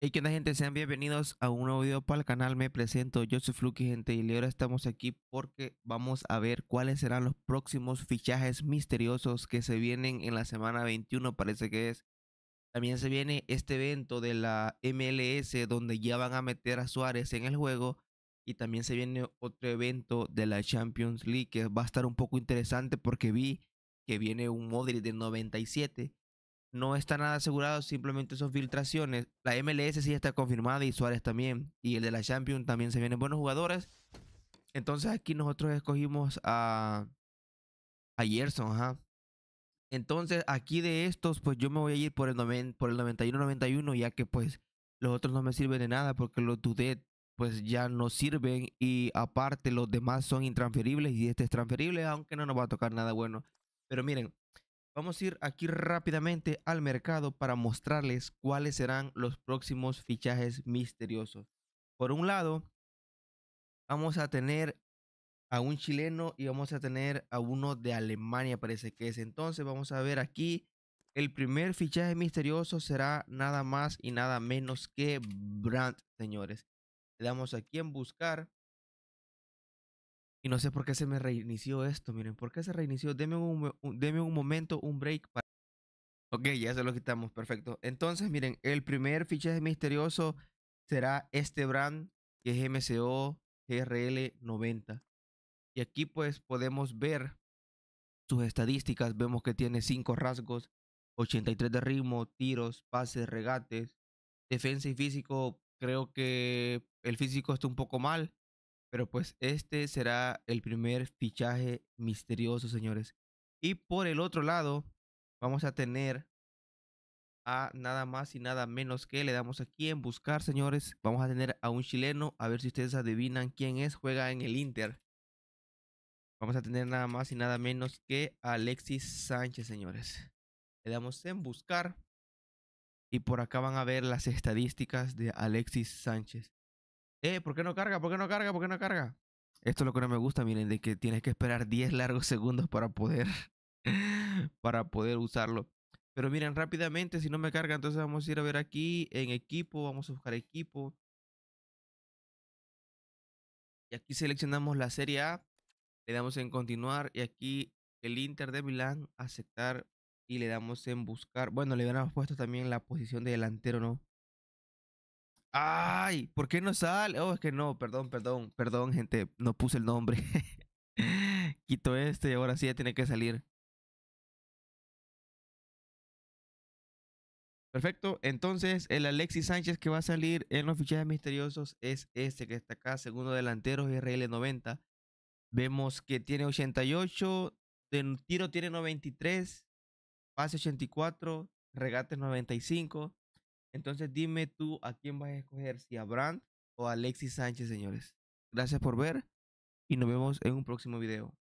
Hey, que onda, gente? Sean bienvenidos a un nuevo video para el canal. Me presento, yo soy Fluky, gente, y ahora estamos aquí porque vamos a ver cuáles serán los próximos fichajes misteriosos que se vienen en la semana 21, parece que es. También se viene este evento de la MLS donde ya van a meter a Suárez en el juego. Y también se viene otro evento de la Champions League que va a estar un poco interesante porque vi que viene un Modric de 97 no está nada asegurado, simplemente son filtraciones. La MLS sí está confirmada y Suárez también. Y el de la Champions también se vienen buenos jugadores. Entonces aquí nosotros escogimos a, a Gerson, Entonces aquí de estos, pues yo me voy a ir por el, por el 91-91, ya que pues los otros no me sirven de nada porque los Dudet pues ya no sirven. Y aparte los demás son intransferibles y este es transferible, aunque no nos va a tocar nada bueno. Pero miren, Vamos a ir aquí rápidamente al mercado para mostrarles cuáles serán los próximos fichajes misteriosos. Por un lado, vamos a tener a un chileno y vamos a tener a uno de Alemania, parece que es. Entonces vamos a ver aquí. El primer fichaje misterioso será nada más y nada menos que Brandt, señores. Le damos aquí en buscar. Y no sé por qué se me reinició esto, miren, ¿por qué se reinició? Deme un, un momento, un break. Para... Ok, ya se lo quitamos, perfecto. Entonces, miren, el primer fichaje misterioso será este brand que es MCO GRL90. Y aquí pues podemos ver sus estadísticas, vemos que tiene 5 rasgos, 83 de ritmo, tiros, pases, regates, defensa y físico, creo que el físico está un poco mal, pero pues este será el primer fichaje misterioso, señores. Y por el otro lado, vamos a tener a nada más y nada menos que le damos aquí en buscar, señores. Vamos a tener a un chileno, a ver si ustedes adivinan quién es, juega en el Inter. Vamos a tener nada más y nada menos que a Alexis Sánchez, señores. Le damos en buscar. Y por acá van a ver las estadísticas de Alexis Sánchez. Eh, ¿por qué no carga? ¿Por qué no carga? ¿Por qué no carga? Esto es lo que no me gusta, miren, de que tienes que esperar 10 largos segundos para poder, para poder usarlo. Pero miren, rápidamente, si no me carga, entonces vamos a ir a ver aquí en equipo, vamos a buscar equipo. Y aquí seleccionamos la Serie A, le damos en continuar y aquí el Inter de Milán, aceptar y le damos en buscar. Bueno, le damos puesto también la posición de delantero, ¿no? Ay, ¿por qué no sale? Oh, es que no, perdón, perdón, perdón, gente, no puse el nombre. Quito este y ahora sí ya tiene que salir. Perfecto, entonces el Alexis Sánchez que va a salir en los fichajes misteriosos es este que está acá, segundo delantero, RL90. Vemos que tiene 88, de tiro tiene 93, pase 84, Regate 95, entonces dime tú a quién vas a escoger, si a Brandt o a Alexis Sánchez, señores. Gracias por ver y nos vemos en un próximo video.